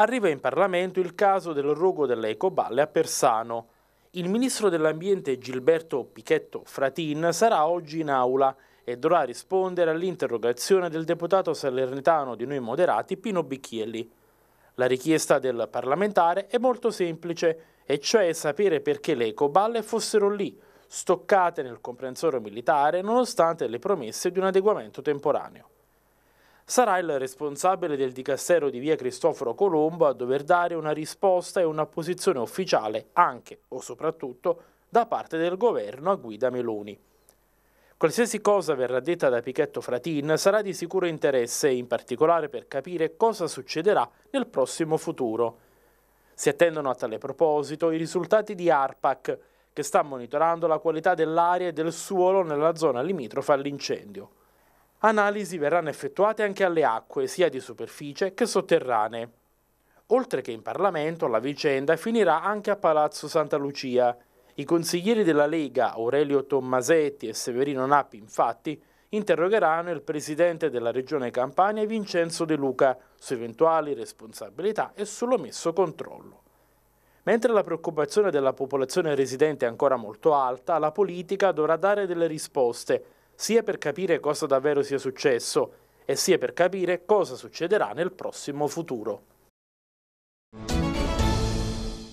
Arriva in Parlamento il caso del rogo delle ecoballe a Persano. Il ministro dell'Ambiente Gilberto Pichetto Fratin sarà oggi in aula e dovrà rispondere all'interrogazione del deputato salernitano di Noi Moderati Pino Bicchielli. La richiesta del parlamentare è molto semplice, e cioè sapere perché le ecoballe fossero lì, stoccate nel comprensorio militare nonostante le promesse di un adeguamento temporaneo sarà il responsabile del dicastero di via Cristoforo Colombo a dover dare una risposta e una posizione ufficiale anche o soprattutto da parte del governo a guida Meloni. Qualsiasi cosa verrà detta da Pichetto Fratin sarà di sicuro interesse, in particolare per capire cosa succederà nel prossimo futuro. Si attendono a tale proposito i risultati di ARPAC, che sta monitorando la qualità dell'aria e del suolo nella zona limitrofa all'incendio. Analisi verranno effettuate anche alle acque, sia di superficie che sotterranee. Oltre che in Parlamento, la vicenda finirà anche a Palazzo Santa Lucia. I consiglieri della Lega, Aurelio Tommasetti e Severino Nappi, infatti, interrogheranno il presidente della regione Campania, Vincenzo De Luca, su eventuali responsabilità e sull'omesso controllo. Mentre la preoccupazione della popolazione residente è ancora molto alta, la politica dovrà dare delle risposte sia per capire cosa davvero sia successo e sia per capire cosa succederà nel prossimo futuro.